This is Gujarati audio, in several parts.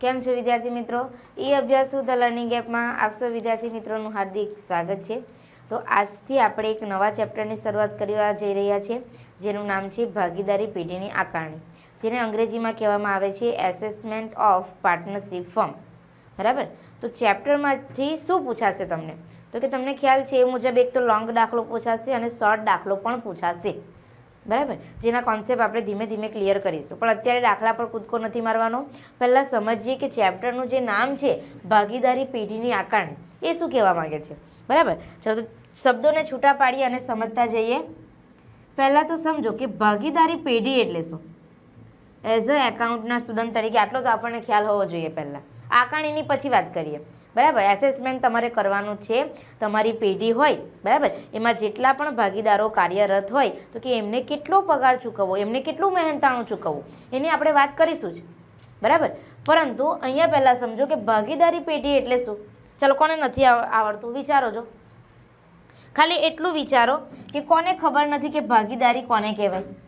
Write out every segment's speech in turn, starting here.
કેમ છો વિદ્યાર્થી મિત્રો ઈ અભ્યાસુ ધ લર્નિંગ એપમાં આપ વિદ્યાર્થી મિત્રોનું હાર્દિક સ્વાગત છે તો આજથી આપણે એક નવા ચેપ્ટરની શરૂઆત કરવા જઈ રહ્યા છીએ જેનું નામ છે ભાગીદારી પેઢીની આકારણી જેને અંગ્રેજીમાં કહેવામાં આવે છે એસેસમેન્ટ ઓફ પાર્ટનરશિપ ફોર્મ બરાબર તો ચેપ્ટરમાંથી શું પૂછાશે તમને તો કે તમને ખ્યાલ છે એ મુજબ એક તો લોંગ દાખલો પૂછાશે અને શોર્ટ દાખલો પણ પૂછાશે બરાબર જેના કોન્સેપ્ટ આપણે ધીમે ધીમે ક્લિયર કરીશું પણ અત્યારે દાખલા પર કૂદકો નથી મારવાનો પહેલાં સમજીએ કે ચેપ્ટરનું જે નામ છે ભાગીદારી પેઢીની આકારણી એ શું કહેવા માગે છે બરાબર ચલો તો શબ્દોને છૂટા પાડી અને સમજતા જઈએ પહેલાં તો સમજો કે ભાગીદારી પેઢી એટલે શું એઝ અ એકાઉન્ટના સ્ટુડન્ટ તરીકે આટલો તો આપણને ખ્યાલ હોવો જોઈએ પહેલાં આકારણીની પછી વાત કરીએ બરાબર એસેસમેન્ટ તમારે કરવાનું છે તમારી પેઢી હોય બરાબર એમાં જેટલા પણ ભાગીદારો કાર્યરત હોય તો કે એમને કેટલો પગાર ચૂકવવો એમને કેટલું મહેનતાણું ચૂકવવું એની આપણે વાત કરીશું જ બરાબર પરંતુ અહીંયા પહેલાં સમજો કે ભાગીદારી પેઢી એટલે શું ચાલો કોને નથી આવડતું વિચારો જો ખાલી એટલું વિચારો કે કોને ખબર નથી કે ભાગીદારી કોને કહેવાય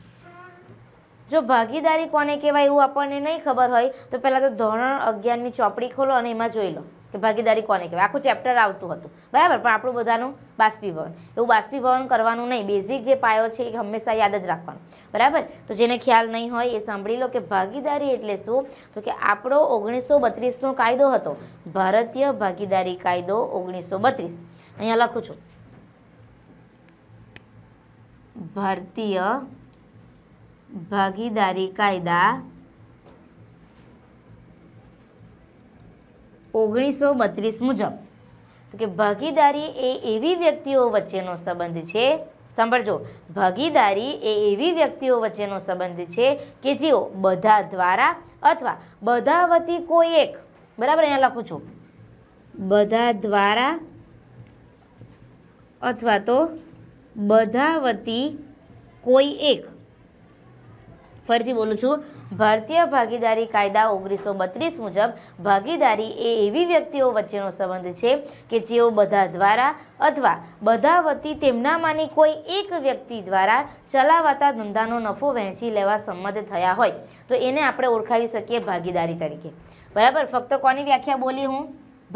જો ભાગીદારી કોને કહેવાય એવું આપણને નહીં ખબર હોય તો પહેલાં તો ધોરણ અગિયારની ચોપડી ખોલો અને એમાં જોઈ લો કે ભાગીદારી કોને કહેવાય આખું ચેપ્ટર આવતું હતું બરાબર પણ આપણું બધાનું બાષ્પીભવન એવું બાષ્પીભવન કરવાનું નહીં બેઝિક જે પાયો છે એ હંમેશા યાદ જ રાખવાનું બરાબર તો જેને ખ્યાલ નહીં હોય એ સાંભળી લો કે ભાગીદારી એટલે શું તો કે આપણો ઓગણીસો બત્રીસનો કાયદો હતો ભારતીય ભાગીદારી કાયદો ઓગણીસો બત્રીસ અહીંયા લખું છું ભારતીય ભાગીદારી કાયદા ઓગણીસો બત્રીસ મુજબ તો કે ભાગીદારી એ એવી વ્યક્તિઓ વચ્ચેનો સંબંધ છે સાંભળજો ભાગીદારી એ એવી વ્યક્તિઓ વચ્ચેનો સંબંધ છે કે જેઓ બધા દ્વારા અથવા બધા વતી કોઈ એક બરાબર અહીંયા લખું છું બધા દ્વારા અથવા તો બધા વતી કોઈ એક ફરીથી બોલું છું ભારતીય ભાગીદારી કાયદા ઓગણીસો બત્રીસ મુજબ ભાગીદારી એ એવી વ્યક્તિઓ વચ્ચેનો સંબંધ છે કે જેઓ બધા દ્વારા અથવા બધા વતી તેમનામાંની કોઈ એક વ્યક્તિ દ્વારા ચલાવાતા ધંધાનો નફો વહેંચી લેવા સંમત થયા હોય તો એને આપણે ઓળખાવી શકીએ ભાગીદારી તરીકે બરાબર ફક્ત કોની વ્યાખ્યા બોલી હું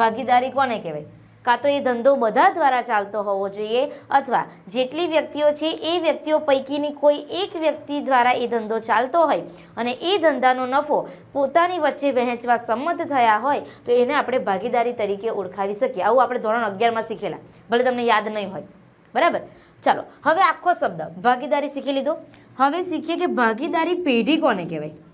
ભાગીદારી કોને કહેવાય કાં તો એ ધંધો બધા દ્વારા ચાલતો હોવો જોઈએ અથવા જેટલી વ્યક્તિઓ છે એ વ્યક્તિઓ પૈકીની કોઈ એક વ્યક્તિ દ્વારા એ ધંધો ચાલતો હોય અને એ ધંધાનો નફો પોતાની વચ્ચે વહેંચવા સંમત થયા હોય તો એને આપણે ભાગીદારી તરીકે ઓળખાવી શકીએ આવું આપણે ધોરણ અગિયારમાં શીખેલા ભલે તમને યાદ નહીં હોય બરાબર ચાલો હવે આખો શબ્દ ભાગીદારી શીખી લીધો હવે શીખીએ કે ભાગીદારી પેઢી કોને કહેવાય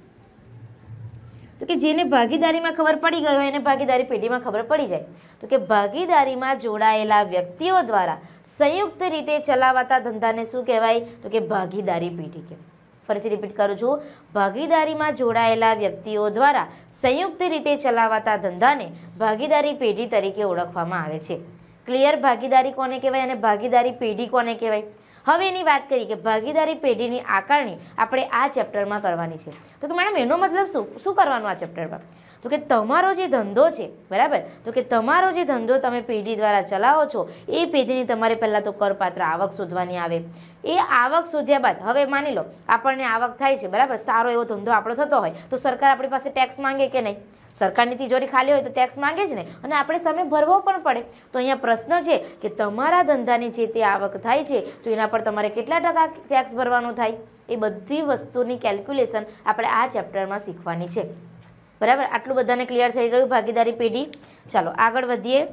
તો કે જેને ભાગીદારીમાં ખબર પડી ગઈ હોય એને ભાગીદારી પેઢીમાં ખબર પડી જાય તો કે ભાગીદારીમાં જોડાયેલા વ્યક્તિઓ દ્વારા સંયુક્ત રીતે ચલાવાતા ધંધાને શું કહેવાય તો કે ભાગીદારી પેઢી કે ફરીથી રિપીટ કરું છું ભાગીદારીમાં જોડાયેલા વ્યક્તિઓ દ્વારા સંયુક્ત રીતે ચલાવાતા ધંધાને ભાગીદારી પેઢી તરીકે ઓળખવામાં આવે છે ક્લિયર ભાગીદારી કોને કહેવાય અને ભાગીદારી પેઢી કોને કહેવાય હવે એની વાત કરીએ કે ભાગીદારી પેઢીની આકારણી આપણે આ ચેપ્ટરમાં કરવાની છે તો કે મેડમ એનો મતલબ શું શું કરવાનું આ ચેપ્ટરમાં તો કે તમારો જે ધંધો છે બરાબર તો કે તમારો જે ધંધો તમે પેઢી દ્વારા ચલાવો છો એ પેઢીની તમારે પહેલાં તો કરપાત્ર આવક શોધવાની આવે એ આવક શોધ્યા બાદ હવે માની લો આપણને આવક થાય છે બરાબર સારો એવો ધંધો આપણો થતો હોય તો સરકાર આપણી પાસે ટેક્સ માંગે કે નહીં સરકારની તિજોરી ખાલી હોય તો ટેક્સ માંગે જ ને અને આપણે સામે ભરવો પણ પડે તો અહીંયા પ્રશ્ન છે કે તમારા ધંધાની જે તે આવક થાય છે તો એના પર તમારે કેટલા ટકા ટેક્સ ભરવાનું થાય એ બધી વસ્તુની કેલ્ક્યુલેશન આપણે આ ચેપ્ટરમાં શીખવાની છે બરાબર આટલું બધાને ક્લિયર થઈ ગયું ભાગીદારી પેઢી ચાલો આગળ વધીએ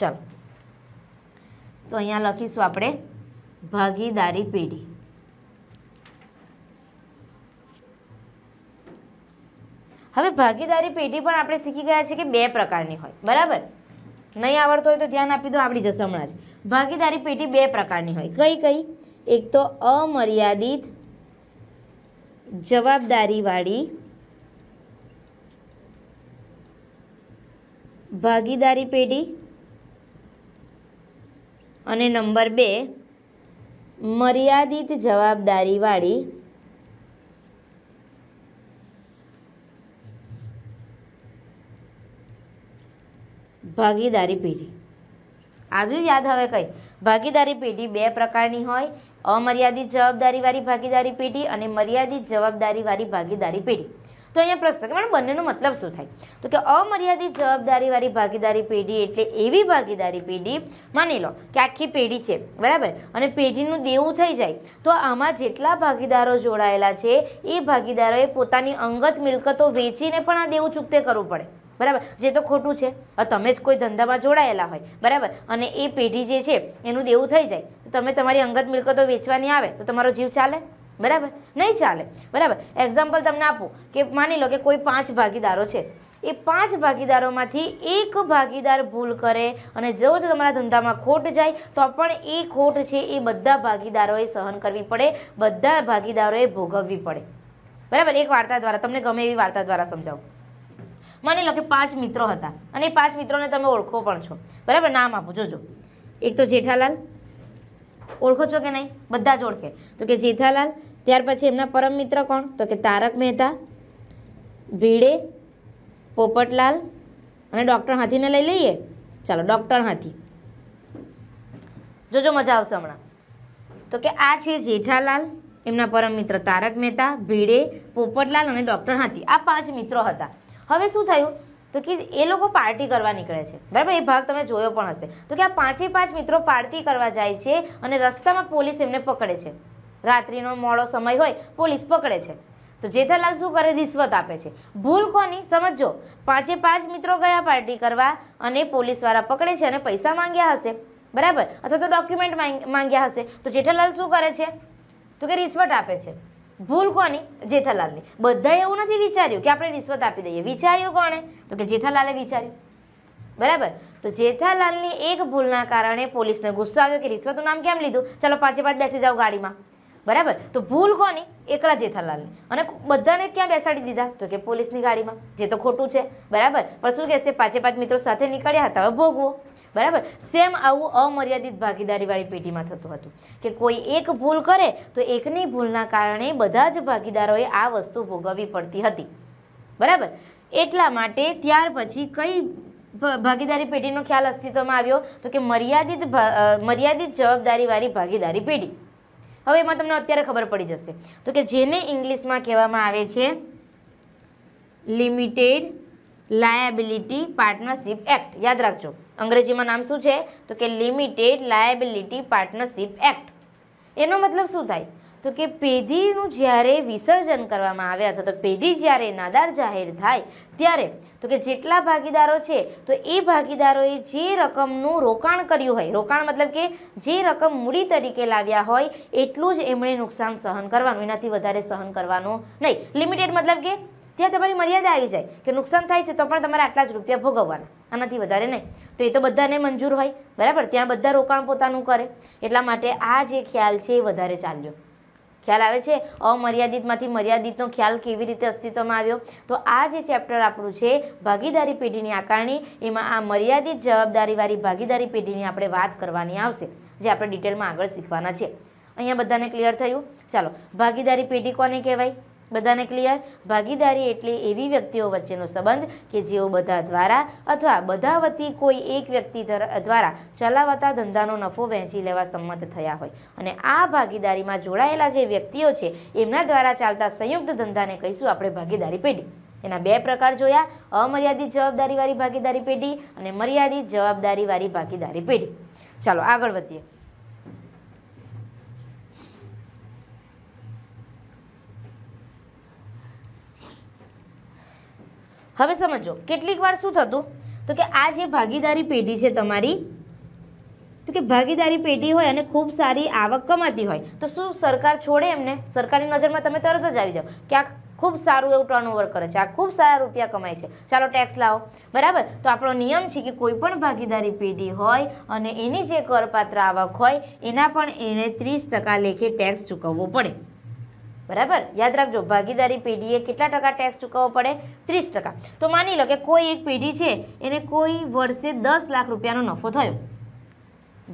ચાલો તો અહીંયા લખીશું આપણે ભાગીદારી પેઢી હવે ભાગીદારી પેઢી પણ આપણે શીખી ગયા છે કે બે પ્રકારની હોય બરાબર નહીં આવડતો હોય તો ધ્યાન આપી દો આપણી જશે હમણાં જ ભાગીદારી પેઢી બે પ્રકારની હોય કઈ કઈ એક તો અમર્યાદિત જવાબદારીવાળી ભાગીદારી પેઢી અને નંબર બે મર્યાદિત જવાબદારીવાળી ભાગીદારી પેઢી આવ્યું યાદ હવે કઈ ભાગીદારી પેઢી બે પ્રકારની હોય અમર્યાદિત જવાબદારીવાળી ભાગીદારી પેઢી અને મર્યાદિત જવાબદારીવાળી ભાગીદારી પેઢી તો અહીંયા પ્રશ્ન કે મેડમ બંનેનો મતલબ શું થાય તો કે અમર્યાદિત જવાબદારીવાળી ભાગીદારી પેઢી એટલે એવી ભાગીદારી પેઢી માની લો કે આખી પેઢી છે બરાબર અને પેઢીનું દેવું થઈ જાય તો આમાં જેટલા ભાગીદારો જોડાયેલા છે એ ભાગીદારોએ પોતાની અંગત મિલકતો વેચીને પણ આ દેવું ચૂકતે કરવું પડે બરાબર જે તો ખોટું છે તમે જ કોઈ ધંધામાં જોડાયેલા હોય બરાબર અને એ પેઢી જે છે એનું દેવું થઈ જાય તો તમે તમારી અંગત મિલકતો વેચવાની આવે તો તમારો જીવ ચાલે બરાબર નહીં ચાલે બરાબર એક્ઝામ્પલ તમને આપું કે માની લો કે કોઈ પાંચ ભાગીદારો છે એ પાંચ ભાગીદારોમાંથી એક ભાગીદાર ભૂલ કરે અને જો તમારા ધંધામાં ખોટ જાય તો પણ એ ખોટ છે એ બધા ભાગીદારોએ સહન કરવી પડે બધા ભાગીદારોએ ભોગવવી પડે બરાબર એક વાર્તા દ્વારા તમને ગમે એવી વાર્તા દ્વારા સમજાવો માની લો કે પાંચ મિત્રો હતા અને એ પાંચ મિત્રોને તમે ઓળખો પણ છો બરાબર નામ આપો જોજો એક તો જેઠાલાલ ઓળખો છો કે નહીં બધા જ ઓળખે તો કે જેઠાલાલ ત્યાર પછી એમના પરમ મિત્ર કોણ તો કે તારક મહેતા ભીડે પોપટલાલ અને ડૉક્ટર હાથીને લઈ લઈએ ચાલો ડૉક્ટર હાથી જોજો મજા આવશે હમણાં તો કે આ છે જેઠાલાલ એમના પરમ મિત્ર તારક મહેતા ભીડે પોપટલાલ અને ડૉક્ટર હાથી આ પાંચ મિત્રો હતા હવે શું થયું તો કે એ લોકો પાર્ટી કરવા નીકળે છે બરાબર એ ભાગ તમે જોયો પણ હશે તો કે આ પાંચે પાંચ મિત્રો પાર્ટી કરવા જાય છે અને રસ્તામાં પોલીસ એમને પકડે છે રાત્રિનો મોડો સમય હોય પોલીસ પકડે છે તો જેઠાલાલ શું કરે રિશ્વત આપે છે ભૂલ કોની સમજો પાંચે પાંચ મિત્રો ગયા પાર્ટી કરવા અને પોલીસવાળા પકડે છે અને પૈસા માંગ્યા હશે બરાબર અથવા તો ડોક્યુમેન્ટ માંગ્યા હશે તો જેઠાલાલ શું કરે છે તો કે રિશ્વત આપે છે ભૂલ કોની જેઠાલાલની બધાએ એવું નથી વિચાર્યું કે આપણે રિશ્વત આપી દઈએ વિચાર્યું કોણે તો કે જેઠાલાલે વિચાર્યું બરાબર તો જેઠાલાલની એક ભૂલના કારણે પોલીસને ગુસ્સો આવ્યો કે રિશ્વતનું નામ કેમ લીધું ચાલો પાંચે પાંચ બેસી જાઓ ગાડીમાં બરાબર તો ભૂલ કોની એકલા જેઠાલાલની અને બધાને ક્યાં બેસાડી દીધા તો કે પોલીસની ગાડીમાં જે તો ખોટું છે બરાબર પણ શું કહેશે પાંચે પાંચ મિત્રો સાથે નીકળ્યા હતા હવે ભોગવો બરાબર સેમ આવું અમર્યાદિત ભાગીદારીવાળી પેઢીમાં થતું હતું કે કોઈ એક ભૂલ કરે તો એકની ભૂલના કારણે બધા જ ભાગીદારોએ આ વસ્તુ ભોગવવી પડતી હતી બરાબર એટલા માટે ત્યાર પછી કઈ ભાગીદારી પેઢીનો ખ્યાલ અસ્તિત્વમાં આવ્યો તો કે મર્યાદિત મર્યાદિત જવાબદારીવાળી ભાગીદારી પેઢી હવે એમાં તમને અત્યારે ખબર પડી જશે તો કે જેને ઇંગ્લિશમાં કહેવામાં આવે છે લિમિટેડ લાયાબિલિટી પાર્ટનરશીપ એક્ટ યાદ રાખજો અંગ્રેજીમાં નામ શું છે તો કે લિમિટેડ લાયાબિલિટી પાર્ટનરશિપ એક્ટ એનો મતલબ શું થાય તો કે પેઢીનું જ્યારે વિસર્જન કરવામાં આવે અથવા તો પેઢી જ્યારે નાદાર જાહેર થાય ત્યારે તો કે જેટલા ભાગીદારો છે તો એ ભાગીદારોએ જે રકમનું રોકાણ કર્યું હોય રોકાણ મતલબ કે જે રકમ મૂડી તરીકે લાવ્યા હોય એટલું જ એમણે નુકસાન સહન કરવાનું એનાથી વધારે સહન કરવાનું નહીં લિમિટેડ મતલબ કે ત્યાં તમારી મર્યાદા આવી જાય કે નુકસાન થાય છે તો પણ તમારે આટલા જ રૂપિયા ભોગવવાના આનાથી વધારે નહીં તો એ તો બધાને મંજૂર હોય બરાબર ત્યાં બધા રોકાણ પોતાનું કરે એટલા માટે આ જે ખ્યાલ છે એ વધારે ચાલ્યો ખ્યાલ આવે છે અમર્યાદિતમાંથી મર્યાદિતનો ખ્યાલ કેવી રીતે અસ્તિત્વમાં આવ્યો તો આ જે ચેપ્ટર આપણું છે ભાગીદારી પેઢીની આકારણી એમાં આ મર્યાદિત જવાબદારીવાળી ભાગીદારી પેઢીની આપણે વાત કરવાની આવશે જે આપણે ડિટેલમાં આગળ શીખવાના છે અહીંયા બધાને ક્લિયર થયું ચાલો ભાગીદારી પેઢી કોને કહેવાય બધાને ક્લિયર ભાગીદારી એટલે એવી વ્યક્તિઓ વચ્ચેનો સંબંધ કે જેઓ બધા દ્વારા અથવા બધા વતી કોઈ એક વ્યક્તિ દ્વારા ચલાવતા ધંધાનો નફો વહેંચી લેવા સંમત થયા હોય અને આ ભાગીદારીમાં જોડાયેલા જે વ્યક્તિઓ છે એમના દ્વારા ચાલતા સંયુક્ત ધંધાને કહીશું આપણે ભાગીદારી પેઢી એના બે પ્રકાર જોયા અમર્યાદિત જવાબદારીવાળી ભાગીદારી પેઢી અને મર્યાદિત જવાબદારીવાળી ભાગીદારી પેઢી ચાલો આગળ વધીએ હવે સમજો કેટલીક વાર શું થતું તો કે આ જે ભાગીદારી પેઢી છે તમારી તો કે ભાગીદારી પેઢી હોય અને ખૂબ સારી આવક કમાતી હોય તો શું સરકાર છોડે એમને સરકારની નજરમાં તમે તરત જ આવી જાઓ કે આ ખૂબ સારું એવું ટર્નઓવર કરે છે આ ખૂબ સારા રૂપિયા કમાય છે ચાલો ટેક્સ લાવો બરાબર તો આપણો નિયમ છે કે કોઈ પણ ભાગીદારી પેઢી હોય અને એની જે કરપાત્ર આવક હોય એના પણ એણે ત્રીસ ટકા લેખે ટેક્સ ચૂકવવો પડે બરાબર યાદ રાખજો ભાગીદારી પેઢીએ કેટલા ટકા ટેક્સ ચૂકવવો પડે ત્રીસ ટકા તો માની લો કે કોઈ એક પેઢી છે એને કોઈ વર્ષે દસ લાખ રૂપિયાનો નફો થયો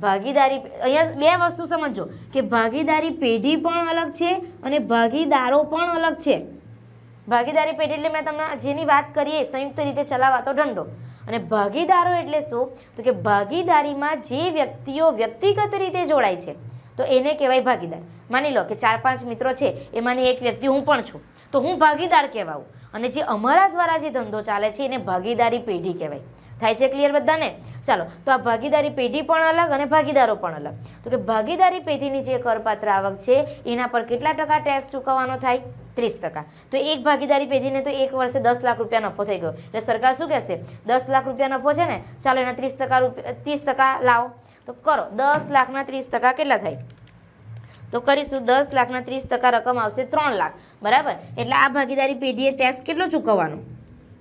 ભાગીદારી અહીંયા બે વસ્તુ સમજો કે ભાગીદારી પેઢી પણ અલગ છે અને ભાગીદારો પણ અલગ છે ભાગીદારી પેઢી એટલે મેં તમને જેની વાત કરીએ સંયુક્ત રીતે ચલાવાતો ધંધો અને ભાગીદારો એટલે શું તો કે ભાગીદારીમાં જે વ્યક્તિઓ વ્યક્તિગત રીતે જોડાય છે તો એને કહેવાય ભાગીદાર માની લો કે ચાર પાંચ મિત્રો છે એમાંની એક વ્યક્તિ હું પણ છું તો હું ભાગીદાર કહેવાવું અને જે અમારા દ્વારા જે ધંધો ચાલે છે એને ભાગીદારી પેઢી કહેવાય થાય છે ક્લિયર બધાને ચાલો તો આ ભાગીદારી પેઢી પણ અલગ અને ભાગીદારો પણ અલગ તો કે ભાગીદારી પેઢીની જે કરપાત્ર આવક છે એના પર કેટલા ટકા ટેક્સ ચૂકવવાનો થાય ત્રીસ ટકા તો એક ભાગીદારી પેઢીને તો એક વર્ષે દસ લાખ રૂપિયા નફો થઈ ગયો એટલે સરકાર શું કહેશે દસ લાખ રૂપિયા નફો છે ને ચાલો એના ત્રીસ ટકા ત્રીસ ટકા લાવો તો કરો દસ લાખના ત્રીસ ટકા કેટલા થાય તો કરીશું દસ લાખના ત્રીસ ટકા રકમ આવશે ત્રણ લાખ બરાબર એટલે આ ભાગીદારી પેઢીએ ટેક્સ કેટલો ચૂકવવાનો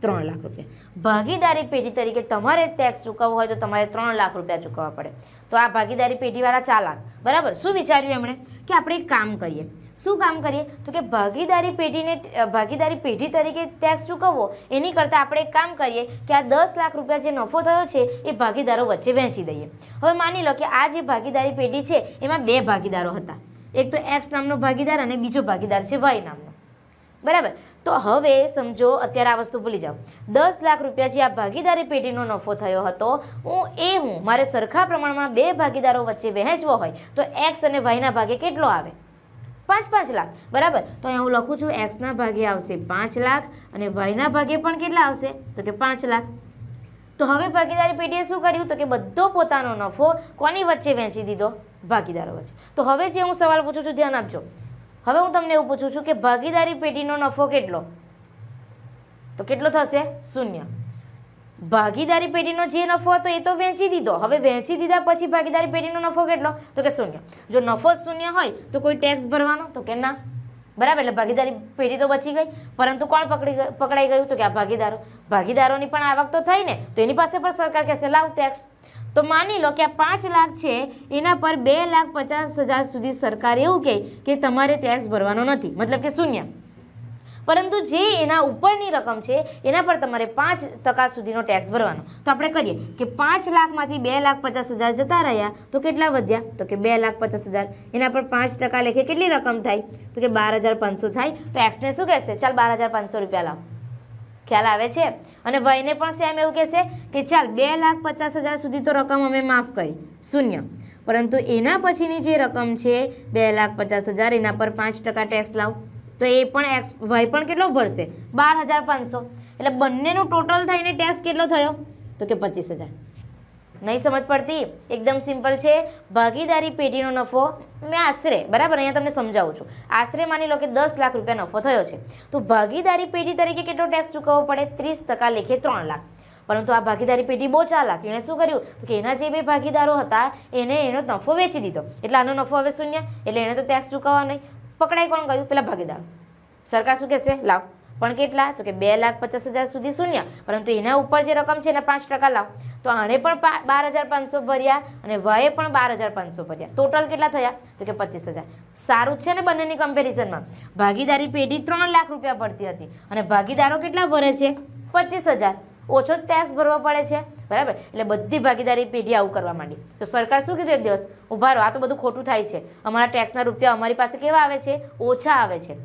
ત્રણ લાખ રૂપિયા ભાગીદારી પેઢી તરીકે તમારે ટેક્સ ચૂકવવો હોય તો તમારે ત્રણ લાખ રૂપિયા ચૂકવવા પડે તો આ ભાગીદારી પેઢીવાળા ચાલાક બરાબર શું વિચાર્યું એમણે કે આપણે એક કામ કરીએ શું કામ કરીએ તો કે ભાગીદારી પેઢીને ભાગીદારી પેઢી તરીકે ટેક્સ ચૂકવવો એની કરતાં આપણે એક કામ કરીએ કે આ દસ લાખ રૂપિયા જે નફો થયો છે એ ભાગીદારો વચ્ચે વહેંચી દઈએ હવે માની લો કે આ જે ભાગીદારી પેઢી છે એમાં બે ભાગીદારો હતા એક તો એક્સ નામનો ભાગીદાર અને બીજો ભાગીદાર છે વાય નામનો બરાબર તો હવે સમજો અત્યારે આ વસ્તુ ભૂલી જાઓ દસ લાખ રૂપિયા જે આ ભાગીદારી પેઢીનો નફો થયો હતો હું એ હું મારે સરખા પ્રમાણમાં બે ભાગીદારો વચ્ચે વહેંચવો હોય તો એક્સ અને વાયના ભાગે કેટલો આવે પાંચ પાંચ લાખ બરાબર તો અહીંયા હું લખું છું એક્સના ભાગે આવશે પાંચ લાખ અને વાયના ભાગે પણ કેટલા આવશે તો કે પાંચ લાખ તો હવે ભાગીદારી પેઢીએ શું કર્યું તો કે બધો પોતાનો નફો કોની વચ્ચે વહેંચી દીધો ભાગીદારો વચ્ચે તો હવે જે હું સવાલ પૂછું છું ધ્યાન આપજો હવે હું તમને એવું પૂછું છું કે ભાગીદારી પેઢીનો નફો કેટલો તો કેટલો થશે શૂન્ય ભાગીદારી પેઢીનો જે નફો હતો એ તો વહેંચી દીધો હવે વહેંચી દીધા પછી ભાગીદારી પેઢીનો નફો કેટલો તો કે શૂન્ય જો નફો શૂન્ય હોય તો કોઈ ટેક્સ ભરવાનો તો કે ના બરાબર એટલે ભાગીદારી પેઢી તો બચી ગઈ પરંતુ કોણ પકડી પકડાઈ ગયું તો કે આ ભાગીદારો ભાગીદારોની પણ આવક તો થઈ ને તો એની પાસે પણ સરકાર કહેશે લાવ ટેક્સ તો માની લો કે આ પાંચ લાખ છે એના પર બે લાખ પચાસ હજાર સુધી સરકાર એવું કહે કે તમારે ટેક્સ ભરવાનો નથી મતલબ કે શૂન્ય પરંતુ જે એના ઉપરની રકમ છે એના પર તમારે પાંચ ટકા સુધીનો ટેક્સ ભરવાનો તો આપણે કરીએ કે પાંચ લાખમાંથી બે લાખ પચાસ હજાર જતા રહ્યા તો કેટલા વધ્યા તો કે બે લાખ પચાસ હજાર એના પર પાંચ ટકા લેખે કેટલી રકમ થાય તો કે બાર હજાર પાંચસો થાય તો એક્સને શું કહેશે ચાલ બાર હજાર પાંચસો રૂપિયા લાવ ખ્યાલ આવે છે અને વયને પણ સેમ એવું કહેશે કે ચાલ બે લાખ પચાસ હજાર સુધી તો રકમ અમે માફ કરી શૂન્ય પરંતુ એના પછીની જે રકમ છે બે લાખ પચાસ હજાર એના પર પાંચ ટકા ટેક્સ લાવ તો એ પણ એક્સ વય પણ કેટલો ભરશે બાર હજાર પાંચસો એટલે બંનેનો ટોટલ થઈને ટેક્સ કેટલો થયો તો કે પચીસ હજાર નહીં સમજ પડતી એકદમ સિમ્પલ છે ભાગીદારી પેઢીનો નફો મેં આશરે બરાબર અહીંયા તમને સમજાવું છું આશરે માની લો કે દસ લાખ રૂપિયા નફો થયો છે તો ભાગીદારી પેઢી તરીકે કેટલો ટેક્સ ચૂકવવો પડે ત્રીસ ટકા લેખે ત્રણ લાખ પરંતુ આ ભાગીદારી પેઢી બહુ ચાલાક એણે શું કર્યું તો કે એના જે બે ભાગીદારો હતા એને એનો નફો વેચી દીધો એટલે આનો નફો હવે શૂન્ય એટલે એને તો ટેક્સ ચૂકવવા નહીં પકડાય કોણ કર્યું પેલા ભાગીદાર સરકાર શું કહેશે લાવ પણ કેટલા તો કે બે લાખ પચાસ હજાર સુધી શૂન્ય પરંતુ એના ઉપર જે રકમ છે એને પાંચ ટકા લાવ તો આણે પણ બાર હજાર પાંચસો ભર્યા અને વયે પણ બાર હજાર પાંચસો ભર્યા ટોટલ કેટલા થયા તો કે પચીસ હજાર સારું છે ને બંનેની કમ્પેરિઝનમાં ભાગીદારી પેઢી ત્રણ લાખ રૂપિયા ભરતી હતી અને ભાગીદારો કેટલા ભરે છે પચીસ હજાર ઓછો ટેક્સ ભરવો પડે છે બરાબર એટલે બધી ભાગીદારી પેઢી આવું કરવા માંડી તો સરકાર શું કીધું એક દિવસ ઉભારો આ તો બધું ખોટું થાય છે અમારા ટેક્સના રૂપિયા અમારી પાસે કેવા આવે છે ઓછા આવે છે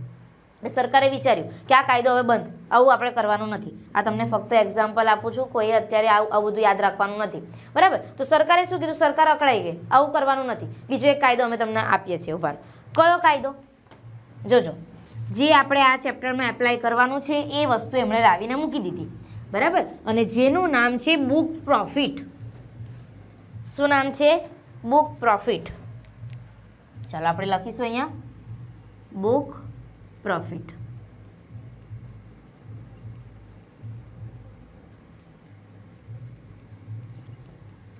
એટલે સરકારે વિચાર્યું કે આ કાયદો હવે બંધ આવું આપણે કરવાનું નથી આ તમને ફક્ત એક્ઝામ્પલ આપું છું કોઈ અત્યારે આવું બધું યાદ રાખવાનું નથી બરાબર તો સરકારે શું કીધું સરકાર અકળાઈ ગઈ આવું કરવાનું નથી બીજો એક કાયદો અમે તમને આપીએ છીએ ઉભાર કયો કાયદો જોજો જે આપણે આ ચેપ્ટરમાં એપ્લાય કરવાનું છે એ વસ્તુ એમણે લાવીને મૂકી દીધી બરાબર અને જેનું નામ છે બુક પ્રોફિટ શું નામ છે બુક પ્રોફિટ ચાલો આપણે લખીશું અહીંયા બુક પ્રોફિટ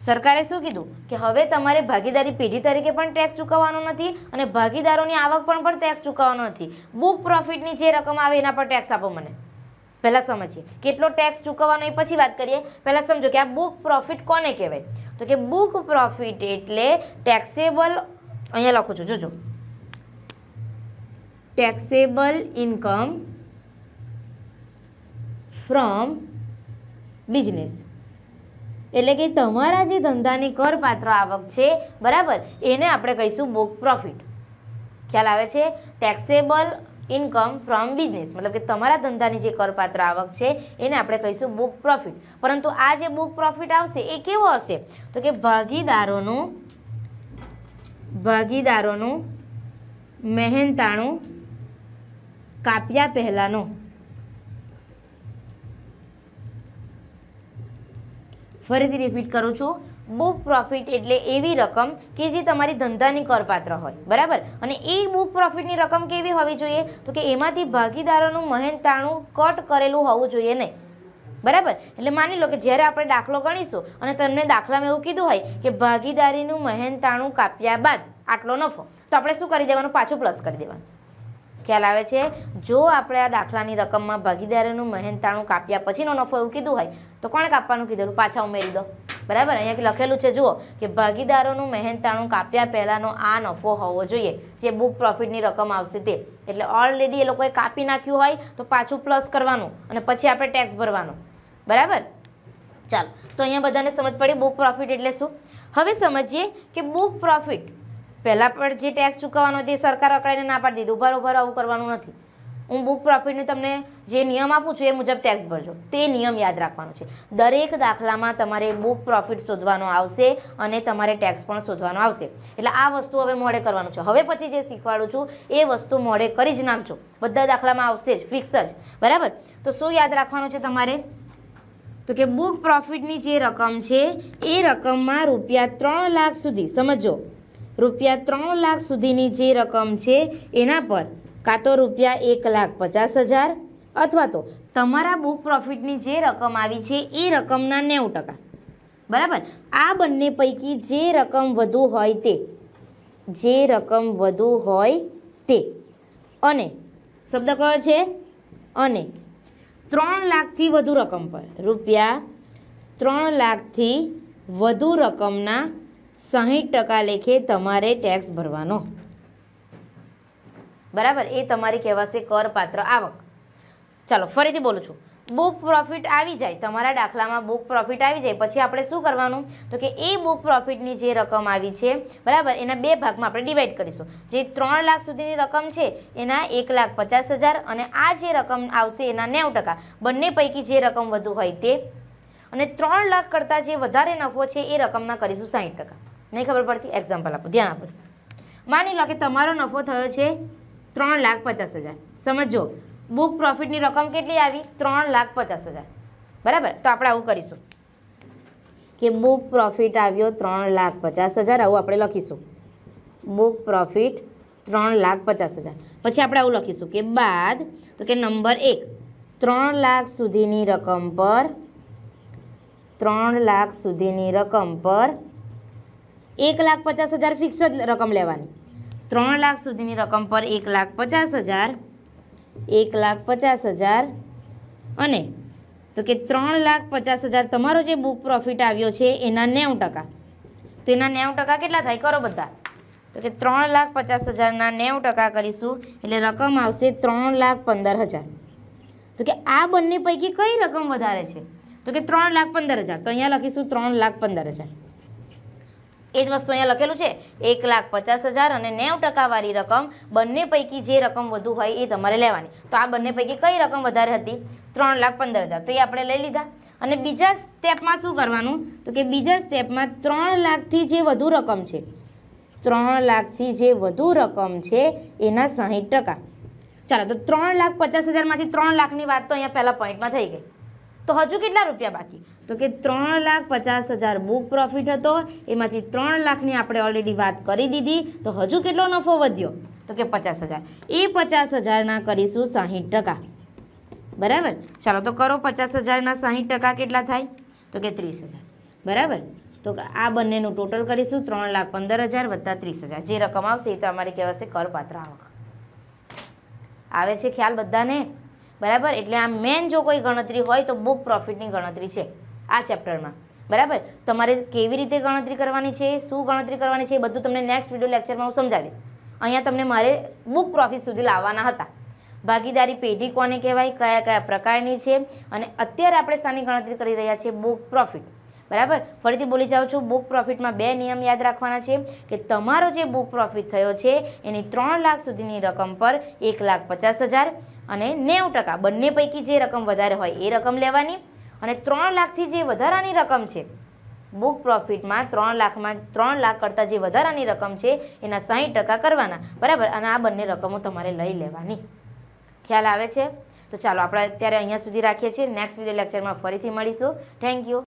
સરકારે શું કીધું કે હવે તમારે ભાગીદારી પેઢી તરીકે પણ ટેક્સ ચૂકવવાનો નથી અને ભાગીદારોની આવક પણ પણ ટેક્સ ચૂકવવાનો નથી બુક પ્રોફિટની જે રકમ આવે એના પર ટેક્સ આપો મને પહેલાં સમજીએ કેટલો ટેક્સ ચૂકવવાનો એ પછી વાત કરીએ પહેલાં સમજો કે આ બુક પ્રોફિટ કોને કહેવાય તો કે બુક પ્રોફિટ એટલે ટેક્સેબલ અહીંયા લખું છું જોજો ટેક્સેબલ ઇન્કમ ફ્રોમ બિઝનેસ એટલે કે તમારા જે ધંધાની કરપાત્ર આવક છે બરાબર એને આપણે કહીશું બુક પ્રોફિટ ખ્યાલ આવે છે ટેક્સેબલ ઇન્કમ ફ્રોમ બિઝનેસ મતલબ કે તમારા ધંધાની જે કરપાત્ર આવક છે એને આપણે કહીશું બુક પ્રોફિટ પરંતુ આ જે બુક પ્રોફિટ આવશે એ કેવો હશે તો કે ભાગીદારોનું ભાગીદારોનું મહેનતાણું કાપ્યા પહેલાંનો ફરીથી રિપીટ કરું છું બુક પ્રોફિટ એટલે એવી રકમ કે જે તમારી ધંધાની કરપાત્ર હોય બરાબર અને એ બુક પ્રોફિટની રકમ કેવી હોવી જોઈએ તો કે એમાંથી ભાગીદારોનું મહેનતાણું કટ કરેલું હોવું જોઈએ નહીં બરાબર એટલે માની લો કે જ્યારે આપણે દાખલો ગણીશું અને તમને દાખલામાં એવું કીધું હોય કે ભાગીદારીનું મહેનતાણું કાપ્યા બાદ આટલો નફો તો આપણે શું કરી દેવાનું પાછું પ્લસ કરી દેવાનું ખ્યાલ આવે છે જો આપણે આ દાખલાની રકમમાં ભાગીદારોનું મહેનતાણું કાપ્યા પછીનો નફો એવું કીધું હોય તો કોણે કાપવાનું કીધેલું પાછા ઉમેરી દો બરાબર અહીંયા લખેલું છે જુઓ કે ભાગીદારોનું મહેનતાણું કાપ્યા પહેલાંનો આ નફો હોવો જોઈએ જે બુક પ્રોફિટની રકમ આવશે તે એટલે ઓલરેડી એ લોકોએ કાપી નાખ્યું હોય તો પાછું પ્લસ કરવાનું અને પછી આપણે ટેક્સ ભરવાનો બરાબર ચાલો તો અહીંયા બધાને સમજ પડી બુક પ્રોફિટ એટલે શું હવે સમજીએ કે બુક પ્રોફિટ પહેલાં પણ જે ટેક્સ ચૂકવવાનો તે સરકાર અકળાઈને ના પાડી દીધું ઉભાર ઉભાર આવું કરવાનું નથી હું બુક પ્રોફિટનું તમને જે નિયમ આપું છું એ મુજબ ટેક્સ ભરજો તે નિયમ યાદ રાખવાનો છે દરેક દાખલામાં તમારે બુક પ્રોફિટ શોધવાનો આવશે અને તમારે ટેક્સ પણ શોધવાનો આવશે એટલે આ વસ્તુ હવે મોડે કરવાનું છે હવે પછી જે શીખવાડું છું એ વસ્તુ મોડે કરી જ નાખજો બધા દાખલામાં આવશે જ ફિક્સ જ બરાબર તો શું યાદ રાખવાનું છે તમારે તો કે બુક પ્રોફિટની જે રકમ છે એ રકમમાં રૂપિયા ત્રણ લાખ સુધી સમજો રૂપિયા ત્રણ લાખ સુધીની જે રકમ છે એના પર કાં તો રૂપિયા એક લાખ પચાસ હજાર અથવા તો તમારા બુક પ્રોફિટની જે રકમ આવી છે એ રકમના નેવું ટકા બરાબર આ બંને પૈકી જે રકમ વધુ હોય તે જે રકમ વધુ હોય તે અને શબ્દ કયો છે અને ત્રણ લાખથી વધુ રકમ પર રૂપિયા ત્રણ લાખથી વધુ રકમના સાહીઠ ટકા લેખે તમારે ટેક્સ ભરવાનો બરાબર એ તમારી કહેવાશે કરપાત્ર આવક ચાલો ફરીથી બોલું છું બુક પ્રોફિટ આવી જાય તમારા દાખલામાં બુક પ્રોફિટ આવી જાય પછી આપણે શું કરવાનું તો કે એ બુક પ્રોફિટની જે રકમ આવી છે બરાબર એના બે ભાગમાં આપણે ડિવાઈડ કરીશું જે ત્રણ લાખ સુધીની રકમ છે એના એક લાખ પચાસ હજાર અને આ જે રકમ આવશે એના નેવું ટકા બંને પૈકી જે રકમ વધુ હોય તે અને ત્રણ લાખ કરતાં જે વધારે નફો છે એ રકમના કરીશું સાહીઠ ટકા નહીં ખબર પડતી એક્ઝામ્પલ આપો ધ્યાન આપો માની લો કે તમારો નફો થયો છે ત્રણ લાખ પચાસ હજાર સમજો બુક પ્રોફિટની રકમ કેટલી આવી ત્રણ લાખ પચાસ હજાર બરાબર તો આપણે આવું કરીશું કે બુક પ્રોફિટ આવ્યો ત્રણ લાખ પચાસ હજાર આવું આપણે લખીશું બુક પ્રોફિટ ત્રણ લાખ પચાસ હજાર પછી આપણે આવું લખીશું કે બાદ તો કે નંબર એક ત્રણ લાખ સુધીની રકમ પર ત્રણ લાખ સુધીની રકમ પર એક લાખ પચાસ હજાર ફિક્સ જ રકમ લેવાની ત્રણ લાખ સુધીની રકમ પર એક લાખ પચાસ હજાર એક લાખ પચાસ હજાર અને તો કે ત્રણ લાખ પચાસ હજાર તમારો જે બુક પ્રોફિટ આવ્યો છે એના નેવું ટકા તો એના નેવું ટકા કેટલા થાય કરો બધા તો કે ત્રણ લાખ પચાસ હજારના નેવું ટકા કરીશું એટલે રકમ આવશે ત્રણ લાખ પંદર હજાર તો કે આ બંને પૈકી કઈ રકમ વધારે છે તો કે ત્રણ લાખ પંદર હજાર તો અહીંયા લખીશું ત્રણ લાખ પંદર હજાર એ જ વસ્તુ અહીંયા લખેલું છે એક લાખ પચાસ હજાર અને નેવ ટકાવાળી રકમ બંને પૈકી જે રકમ વધુ હોય એ તમારે લેવાની તો આ બંને પૈકી કઈ રકમ વધારે હતી ત્રણ લાખ પંદર હજાર તો એ આપણે લઈ લીધા અને બીજા સ્ટેપમાં શું કરવાનું તો કે બીજા સ્ટેપમાં ત્રણ લાખથી જે વધુ રકમ છે ત્રણ લાખથી જે વધુ રકમ છે એના સાહીઠ ટકા ચાલો તો ત્રણ લાખ પચાસ હજારમાંથી ત્રણ લાખની વાત તો અહીંયા પહેલાં પોઈન્ટમાં થઈ ગઈ તો હજુ કેટલા રૂપિયા બાકી તો કે ત્રણ લાખ પચાસ હજાર બુક પ્રોફિટ હતો એમાંથી ત્રણ લાખની આપણે ઓલરેડી વાત કરી દીધી તો હજુ કેટલો નફો વધ્યો તો કે પચાસ હજાર એ પચાસ હજારના કરીશું સાહીઠ ટકા બરાબર ચાલો તો કરો પચાસ હજારના સાહીઠ ટકા કેટલા થાય તો કે ત્રીસ હજાર બરાબર તો આ બંનેનું ટોટલ કરીશું ત્રણ લાખ પંદર હજાર વત્તા ત્રીસ હજાર જે રકમ આવશે એ તો અમારી કહેવાશે કરપાત્ર આવક આવે છે ખ્યાલ બધાને બરાબર એટલે આ મેન જો કોઈ ગણતરી હોય તો બુક પ્રોફિટની ગણતરી છે આ ચેપ્ટરમાં બરાબર તમારે કેવી રીતે ગણતરી કરવાની છે શું ગણતરી કરવાની છે એ બધું તમને નેક્સ્ટ વિડીયો લેક્ચરમાં હું સમજાવીશ અહીંયા તમને મારે બુક પ્રોફિટ સુધી લાવવાના હતા ભાગીદારી પેઢી કોને કહેવાય કયા કયા પ્રકારની છે અને અત્યારે આપણે શાની ગણતરી કરી રહ્યા છીએ બુક પ્રોફિટ બરાબર ફરીથી બોલી જાઉં છું બુક પ્રોફિટમાં બે નિયમ યાદ રાખવાના છે કે તમારો જે બુક પ્રોફિટ થયો છે એની ત્રણ લાખ સુધીની રકમ પર એક લાખ પચાસ હજાર અને નેવું ટકા બંને પૈકી જે રકમ વધારે હોય એ રકમ લેવાની અને ત્રણ લાખથી જે વધારાની રકમ છે બુક પ્રોફિટમાં ત્રણ લાખમાં ત્રણ લાખ કરતાં જે વધારાની રકમ છે એના સાહીઠ ટકા કરવાના બરાબર અને આ બંને રકમો તમારે લઈ લેવાની ખ્યાલ આવે છે તો ચાલો આપણે અત્યારે અહીંયા સુધી રાખીએ છીએ નેક્સ્ટ વિડીયો લેક્ચરમાં ફરીથી મળીશું થેન્ક યુ